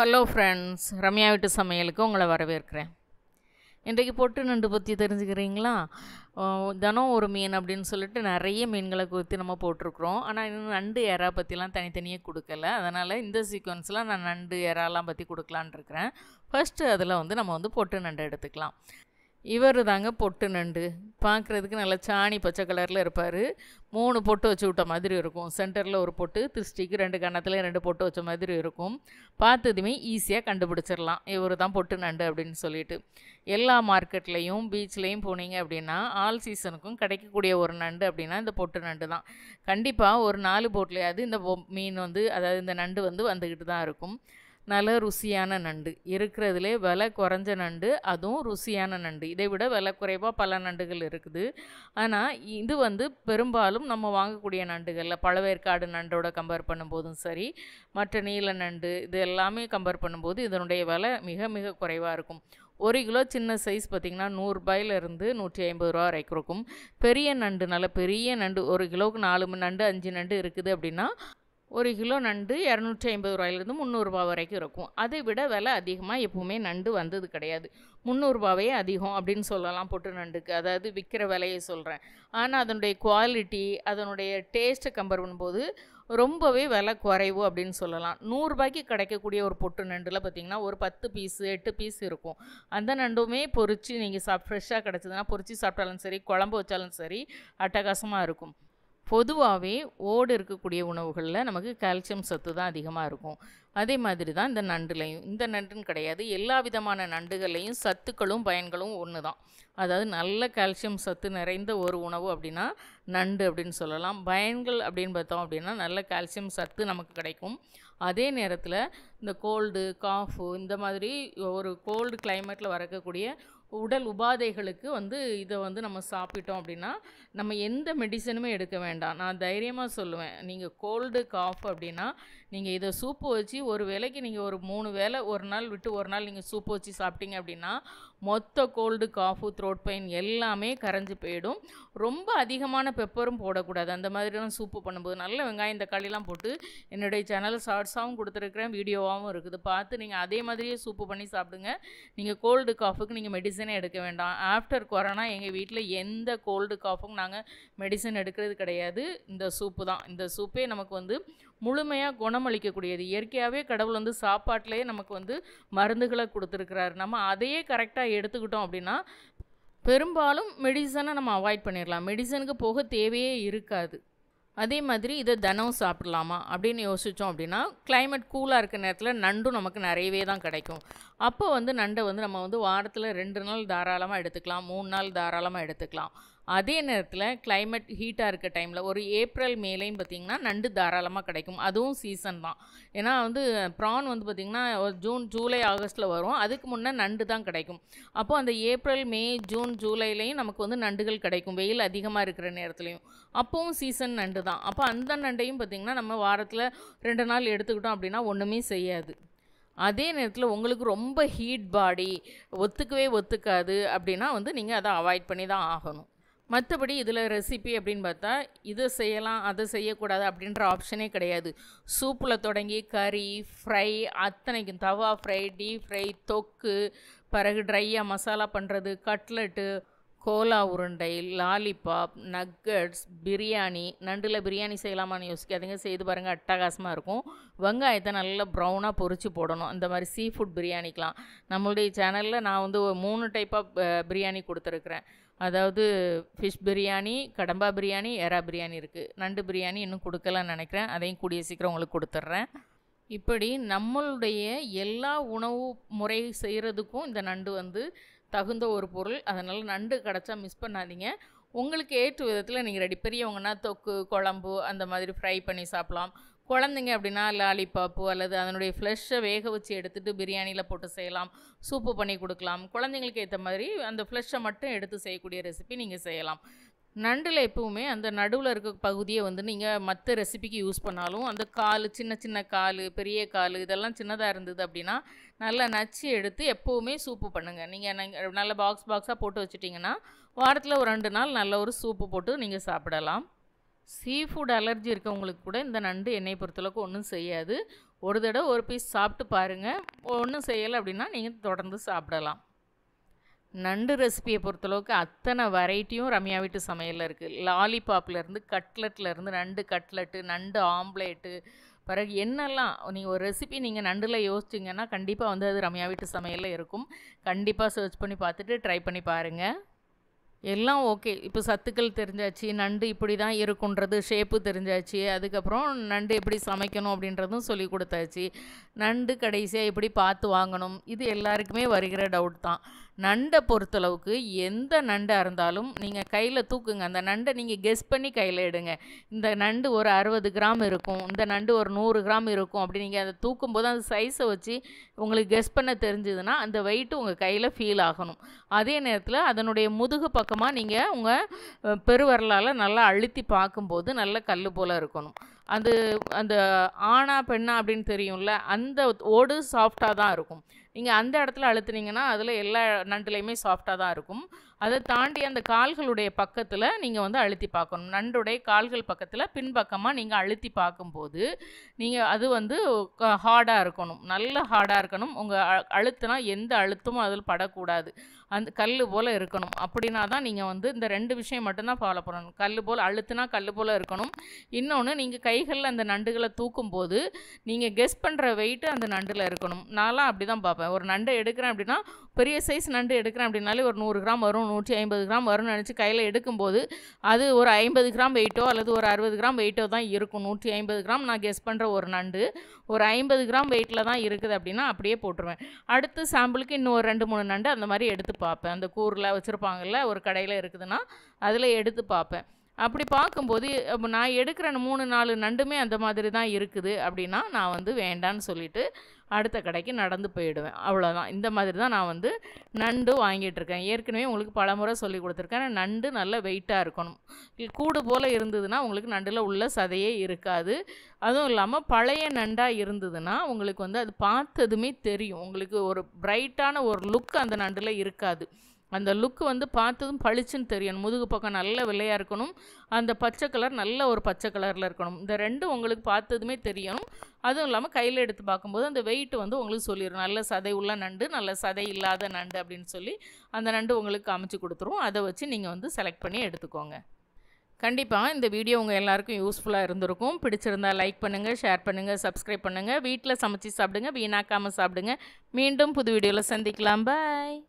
hello friends Ramya வீட்டு சமையலுக்கு உங்களை வரவேற்கிறேன் இன்றைக்கு பொட்டு நண்டு பற்றி தெரிஞ்சுக்கிறீங்களா தினம் ஒரு மீன் அப்படின்னு சொல்லிட்டு நிறைய மீன்களை குறித்து நம்ம போட்டிருக்குறோம் ஆனால் இன்னும் நண்டு எறா பற்றிலாம் தனித்தனியாக கொடுக்கல அதனால் இந்த சீக்வன்ஸில் நான் நண்டு எறாலாம் பற்றி கொடுக்கலான் இருக்கிறேன் ஃபஸ்ட்டு அதில் வந்து நம்ம வந்து பொட்டு நண்டு எடுத்துக்கலாம் இவர் தாங்க பொட்டு நண்டு பார்க்குறதுக்கு நல்லா சாணி பச்சை கலரில் இருப்பார் மூணு பொட்டு வச்சு விட்ட மாதிரி இருக்கும் சென்டரில் ஒரு பொட்டு திருஷ்டிக்கு ரெண்டு கன்னத்துலேயும் ரெண்டு பொட்டு வச்ச மாதிரி இருக்கும் பார்த்ததுமே ஈஸியாக கண்டுபிடிச்சிடலாம் இவர் தான் பொட்டு நண்டு அப்படின்னு சொல்லிட்டு எல்லா மார்க்கெட்லேயும் பீச்லேயும் போனீங்க அப்படின்னா ஆல் சீசனுக்கும் கிடைக்கக்கூடிய ஒரு நண்டு அப்படின்னா இந்த பொட்டு நண்டு தான் கண்டிப்பாக ஒரு நாலு போட்லையாவது இந்த மீன் வந்து அதாவது இந்த நண்டு வந்து வந்துக்கிட்டு தான் இருக்கும் நல்ல ருசியான நண்டு இருக்கிறதுலே விலை குறைஞ்ச நண்டு அதுவும் ருசியான நண்டு இதை விட விலை குறைவாக பல நண்டுகள் இருக்குது ஆனால் இது வந்து பெரும்பாலும் நம்ம வாங்கக்கூடிய நண்டுகளில் பழவேற்காடு நண்டோட கம்பேர் பண்ணும்போதும் சரி மற்ற நீல நண்டு இது எல்லாமே கம்பேர் பண்ணும்போது இதனுடைய விலை மிக மிக குறைவாக இருக்கும் ஒரு கிலோ சின்ன சைஸ் பார்த்திங்கன்னா நூறுரூபாயிலிருந்து நூற்றி ஐம்பது ரூபா வரைக்கும் இருக்கும் பெரிய நண்டு நல்ல பெரிய நண்டு ஒரு கிலோவுக்கு நாலு நண்டு அஞ்சு நண்டு இருக்குது அப்படின்னா ஒரு கிலோ நண்டு இரநூற்றி ஐம்பது ரூபாயிலேருந்து முந்நூறுரூபா வரைக்கும் இருக்கும் அதை விட விலை அதிகமாக எப்போவுமே நண்டு வந்தது கிடையாது முந்நூறுரூபாவே அதிகம் அப்படின்னு சொல்லலாம் பொட்டு நண்டுக்கு அதாவது விற்கிற விலையை சொல்கிறேன் ஆனால் அதனுடைய குவாலிட்டி அதனுடைய டேஸ்ட்டை கம்பேர் பண்ணும்போது ரொம்பவே விலை குறைவு அப்படின்னு சொல்லலாம் நூறுரூபாய்க்கு கிடைக்கக்கூடிய ஒரு பொட்டு நண்டில் பார்த்திங்கன்னா ஒரு பத்து பீஸு எட்டு பீஸ் இருக்கும் அந்த நண்டுமே பொறிச்சு நீங்கள் சாப் ஃப்ரெஷ்ஷாக கிடச்சிதுன்னா பொறிச்சு சாப்பிட்டாலும் சரி குழம்பு வச்சாலும் சரி அட்டகாசமாக இருக்கும் பொதுவாகவே ஓடு இருக்கக்கூடிய உணவுகளில் நமக்கு கால்சியம் சத்து தான் அதிகமாக இருக்கும் அதே மாதிரி தான் இந்த நண்டுலையும் இந்த நண்டுன்னு கிடையாது எல்லா விதமான நண்டுகள்லையும் சத்துக்களும் பயன்களும் ஒன்று தான் அதாவது நல்ல கால்சியம் சத்து நிறைந்த ஒரு உணவு அப்படின்னா நண்டு அப்படின்னு சொல்லலாம் பயன்கள் அப்படின்னு பார்த்தோம் அப்படின்னா நல்ல கால்சியம் சத்து நமக்கு கிடைக்கும் அதே நேரத்தில் இந்த கோல்டு காஃபு இந்த மாதிரி ஒரு கோல்டு கிளைமேட்டில் வரக்கூடிய உடல் உபாதைகளுக்கு வந்து இதை வந்து நம்ம சாப்பிட்டோம் அப்படின்னா நம்ம எந்த மெடிசனுமே எடுக்க வேண்டாம் நான் தைரியமாக சொல்லுவேன் நீங்கள் கோல்டு காஃப் அப்படின்னா நீங்கள் இதை சூப்பு வச்சு ஒரு வேலைக்கு நீங்கள் ஒரு மூணு வேலை ஒரு நாள் விட்டு ஒரு நாள் நீங்கள் சூப்பு வச்சு சாப்பிட்டீங்க அப்படின்னா மொத்த கோல்டு காஃபு த்ரோட் பெயின் எல்லாமே கரைஞ்சி போயிடும் ரொம்ப அதிகமான பெப்பரும் போடக்கூடாது அந்த மாதிரிலாம் சூப்பு பண்ணும்போது நல்ல வெங்காயம் தக்காளிலாம் போட்டு என்னுடைய சேனல் ஷார்ட்ஸாகவும் கொடுத்துருக்குறேன் வீடியோ பக்காவாகவும் இருக்குது பார்த்து நீங்கள் அதே மாதிரியே சூப்பு பண்ணி சாப்பிடுங்க நீங்கள் கோல்டு காஃபுக்கு நீங்கள் மெடிசனே எடுக்க வேண்டாம் ஆஃப்டர் கொரோனா எங்கள் வீட்டில் எந்த கோல்டு காஃபுக்கும் நாங்கள் மெடிசன் எடுக்கிறது கிடையாது இந்த சூப்பு தான் இந்த சூப்பே நமக்கு வந்து முழுமையாக குணமளிக்கக்கூடியது இயற்கையாகவே கடவுள் வந்து சாப்பாட்டிலே நமக்கு வந்து மருந்துகளை கொடுத்துருக்கிறாரு நம்ம அதையே கரெக்டாக எடுத்துக்கிட்டோம் அப்படின்னா பெரும்பாலும் மெடிசனை நம்ம அவாய்ட் பண்ணிடலாம் மெடிசனுக்கு போக தேவையே இருக்காது அதே மாதிரி இதை தினம் சாப்பிடலாமா அப்படின்னு யோசித்தோம் அப்படின்னா கிளைமேட் கூலாக இருக்க நேரத்தில் நண்டும் நமக்கு நிறையவே தான் கிடைக்கும் அப்போ வந்து நண்டை வந்து நம்ம வந்து வாரத்தில் ரெண்டு நாள் தாராளமாக எடுத்துக்கலாம் மூணு நாள் தாராளமாக எடுத்துக்கலாம் அதே நேரத்தில் கிளைமேட் ஹீட்டாக இருக்க டைமில் ஒரு ஏப்ரல் மேலேயும் பார்த்திங்கன்னா நண்டு தாராளமாக கிடைக்கும் அதுவும் சீசன் தான் ஏன்னா வந்து ப்ரான் வந்து பார்த்திங்கன்னா ஜூன் ஜூலை ஆகஸ்ட்டில் வரும் அதுக்கு முன்னே நண்டு தான் கிடைக்கும் அப்போது அந்த ஏப்ரல் மே ஜூன் ஜூலைலேயும் நமக்கு வந்து நண்டுகள் கிடைக்கும் வெயில் அதிகமாக இருக்கிற நேரத்துலையும் அப்போவும் சீசன் நண்டு தான் அப்போ அந்த நண்டையும் பார்த்திங்கன்னா நம்ம வாரத்தில் ரெண்டு நாள் எடுத்துக்கிட்டோம் அப்படின்னா ஒன்றுமே செய்யாது அதே நேரத்தில் உங்களுக்கு ரொம்ப ஹீட் பாடி ஒத்துக்கவே ஒத்துக்காது அப்படின்னா வந்து நீங்கள் அதை அவாய்ட் பண்ணி தான் ஆகணும் மற்றபடி இதில் ரெசிபி அப்படின்னு பார்த்தா இதை செய்யலாம் அதை செய்யக்கூடாது அப்படின்ற ஆப்ஷனே கிடையாது சூப்பில் தொடங்கி கறி ஃப்ரை அத்தனைக்கும் தவா ஃப்ரை டீப் ஃப்ரை தொக்கு பிறகு ட்ரையாக மசாலா பண்ணுறது கட்லெட்டு கோலா உருண்டை லாலிபாப் நக்கட்ஸ் பிரியாணி நண்டில் பிரியாணி செய்யலாமான்னு யோசிக்காதீங்க செய்து பாருங்கள் அட்டகாசமாக இருக்கும் வெங்காயத்தை நல்லா ப்ரௌனாக பொறிச்சு போடணும் அந்த மாதிரி சீ ஃபுட் பிரியாணிக்கெலாம் நம்மளுடைய சேனலில் நான் வந்து மூணு டைப்பாக பிரியாணி கொடுத்துருக்குறேன் அதாவது ஃபிஷ் பிரியாணி கடம்பா பிரியாணி ஏரா பிரியாணி இருக்குது நண்டு பிரியாணி இன்னும் கொடுக்கலாம்னு நினைக்கிறேன் அதையும் கூடிய சீக்கிரம் உங்களுக்கு கொடுத்துட்றேன் இப்படி நம்மளுடைய எல்லா உணவு முறை செய்கிறதுக்கும் இந்த நண்டு வந்து தகுந்த ஒரு பொருள் அதனால் நண்டு கிடச்சா மிஸ் பண்ணாதீங்க உங்களுக்கு ஏற்று விதத்தில் நீங்கள் ரெடி பெரியவங்கன்னா தொக்கு குழம்பு அந்த மாதிரி ஃப்ரை பண்ணி சாப்பிட்லாம் குழந்தைங்க அப்படின்னா லாலிபாப்பு அல்லது அதனுடைய ஃப்ளஷ்ஷை வேக வச்சு எடுத்துகிட்டு பிரியாணியில் போட்டு செய்யலாம் சூப்பு பண்ணி கொடுக்கலாம் குழந்தைங்களுக்கு ஏற்ற மாதிரி அந்த ஃப்ளஷ்ஷை மட்டும் எடுத்து செய்யக்கூடிய ரெசிபி நீங்கள் செய்யலாம் நண்டில் எப்பவுமே அந்த நடுவில் இருக்க பகுதியை வந்து நீங்கள் மற்ற ரெசிபிக்கு யூஸ் பண்ணாலும் அந்த கால் சின்ன சின்ன கால் பெரிய கால் இதெல்லாம் சின்னதாக இருந்தது அப்படின்னா நல்லா நச்சு எடுத்து எப்போவுமே சூப்பு பண்ணுங்கள் நீங்கள் நல்ல பாக்ஸ் பாக்ஸாக போட்டு வச்சுட்டிங்கன்னா வாரத்தில் ஒரு ரெண்டு நாள் நல்ல ஒரு சூப்பு போட்டு நீங்கள் சாப்பிடலாம் சீ ஃபுட் அலர்ஜி இருக்கவங்களுக்கு கூட இந்த நண்டு எண்ணெய் பொறுத்தளவுக்கு ஒன்றும் செய்யாது ஒரு தடவை ஒரு பீஸ் சாப்பிட்டு பாருங்கள் ஒன்றும் செய்யலை அப்படின்னா நீங்கள் தொடர்ந்து சாப்பிடலாம் நண்டு ரெசிபியை பொறுத்தளவுக்கு அத்தனை வெரைட்டியும் ரம்யா வீட்டு சமையலில் இருக்குது லாலிபாப்லேருந்து கட்லெட்லேருந்து நண்டு கட்லெட்டு நண்டு ஆம்லேட்டு பிறகு என்னெல்லாம் நீங்கள் ஒரு ரெசிபி நீங்கள் நண்டில் யோசிச்சிங்கன்னா கண்டிப்பாக வந்து அது ரம்யா வீட்டு சமையலில் இருக்கும் கண்டிப்பாக சர்ச் பண்ணி பார்த்துட்டு ட்ரை பண்ணி பாருங்கள் எல்லாம் ஓகே இப்போ சத்துக்கள் தெரிஞ்சாச்சு நண்டு இப்படி தான் இருக்குன்றது ஷேப்பு தெரிஞ்சாச்சு அதுக்கப்புறம் நண்டு எப்படி சமைக்கணும் அப்படின்றதும் சொல்லி கொடுத்தாச்சு நண்டு கடைசியாக எப்படி பார்த்து வாங்கணும் இது எல்லாருக்குமே வருகிற டவுட் தான் நண்டை பொறுத்தளவுக்கு எந்த நண்டாக இருந்தாலும் நீங்கள் கையில் தூக்குங்க அந்த நண்டை நீங்கள் கெஸ் பண்ணி கையில் எடுங்க இந்த நண்டு ஒரு அறுபது கிராம் இருக்கும் இந்த நண்டு ஒரு நூறு கிராம் இருக்கும் அப்படி நீங்கள் அதை தூக்கும்போது அந்த சைஸை வச்சு உங்களுக்கு கெஸ் பண்ண தெரிஞ்சதுன்னா அந்த வெயிட்டு உங்கள் கையில் ஃபீல் ஆகணும் அதே நேரத்தில் அதனுடைய முதுகு பக்கமாக நீங்கள் உங்கள் பெருவரலால் நல்லா அழுத்தி பார்க்கும்போது நல்ல கல் போல் இருக்கணும் அது அந்த ஆணா பெண்ணா அப்படின்னு தெரியும்ல அந்த ஓடு சாஃப்டாக தான் இருக்கும் நீங்கள் அந்த இடத்துல அழுத்துனீங்கன்னா அதில் எல்லா நண்டுலேயுமே சாஃப்டாக தான் இருக்கும் அதை தாண்டி அந்த கால்களுடைய பக்கத்தில் நீங்கள் வந்து அழுத்தி பார்க்கணும் நண்டுடைய கால்கள் பக்கத்தில் பின்பக்கமாக நீங்கள் அழுத்தி பார்க்கும்போது நீங்கள் அது வந்து ஹார்டாக இருக்கணும் நல்ல ஹார்டாக இருக்கணும் உங்கள் அழுத்துனா எந்த அழுத்தமும் அதில் படக்கூடாது அந்த கல் போல் இருக்கணும் அப்படின்னா தான் நீங்கள் வந்து இந்த ரெண்டு விஷயம் மட்டும்தான் ஃபாலோ பண்ணணும் கல் போல் அழுத்துனா கல் போல் இருக்கணும் இன்னொன்று நீங்கள் கைகளில் அந்த நண்டுகளை தூக்கும் போது நீங்கள் கெஸ் பண்ணுற வெயிட்டு அந்த நண்டில் இருக்கணும் நான்லாம் அப்படி தான் பார்ப்பேன் ஒரு நண்டை எடுக்கிறேன் அப்படின்னா பெரிய சைஸ் நண்டு எடுக்கிறேன் அப்படின்னாலே ஒரு நூறு கிராம் வரும் நூற்றி ஐம்பது கிராம் வரும்னு நினச்சி கையில் எடுக்கும்போது அது ஒரு ஐம்பது கிராம் வெயிட்டோ அல்லது ஒரு அறுபது கிராம் வெயிட்டோ தான் இருக்கும் நூற்றி ஐம்பது கிராம் நான் கெஸ் பண்ணுற ஒரு நண்டு ஒரு ஐம்பது கிராம் வெயிட்டில் தான் இருக்குது அப்படின்னா அப்படியே போட்டுருவேன் அடுத்து சாம்பிளுக்கு இன்னும் ஒரு ரெண்டு மூணு நண்டு அந்த மாதிரி எடுத்து பார்ப்பேன் அந்த கூறுலாம் வச்சுருப்பாங்கள்ல ஒரு கடையில் இருக்குதுன்னா அதில் எடுத்து பார்ப்பேன் அப்படி பார்க்கும்போது நான் எடுக்கிற மூணு நாலு நண்டுமே அந்த மாதிரி தான் இருக்குது அப்படின்னா நான் வந்து வேண்டான்னு சொல்லிட்டு அடுத்த கடைக்கு நடந்து போயிடுவேன் அவ்வளோதான் இந்த மாதிரி தான் நான் வந்து நண்டு வாங்கிட்டுருக்கேன் இருக்கேன் ஏற்கனவே உங்களுக்கு பல முறை சொல்லி கொடுத்துருக்கேன் நண்டு நல்ல வெயிட்டாக இருக்கணும் கூடு போல் இருந்ததுன்னா உங்களுக்கு நண்டில் உள்ள சதையே இருக்காது அதுவும் இல்லாமல் பழைய நண்டாக இருந்ததுன்னா உங்களுக்கு வந்து அது பார்த்ததுமே தெரியும் உங்களுக்கு ஒரு பிரைட்டான ஒரு லுக் அந்த நண்டில் இருக்காது அந்த லுக்கு வந்து பார்த்ததும் பளிச்சுன்னு தெரியணும் முதுகு பக்கம் நல்ல விலையாக இருக்கணும் அந்த பச்சை கலர் நல்ல ஒரு பச்சை கலரில் இருக்கணும் இந்த ரெண்டும் உங்களுக்கு பார்த்ததுமே தெரியணும் அதுவும் இல்லாமல் கையில் எடுத்து பார்க்கும்போது அந்த வெயிட் வந்து உங்களுக்கு சொல்லிடும் நல்ல சதை உள்ள நண்டு நல்ல சதை இல்லாத நண்டு அப்படின்னு சொல்லி அந்த நண்டு உங்களுக்கு அமைச்சு கொடுத்துரும் அதை வச்சு நீங்கள் வந்து செலக்ட் பண்ணி எடுத்துக்கோங்க கண்டிப்பாக இந்த வீடியோ உங்கள் எல்லாருக்கும் யூஸ்ஃபுல்லாக இருந்திருக்கும் பிடிச்சிருந்தால் லைக் பண்ணுங்கள் ஷேர் பண்ணுங்கள் சப்ஸ்கிரைப் பண்ணுங்கள் வீட்டில் சமைச்சு சாப்பிடுங்க வீணாக்காமல் சாப்பிடுங்க மீண்டும் புது வீடியோவில் சந்திக்கலாம் பாய்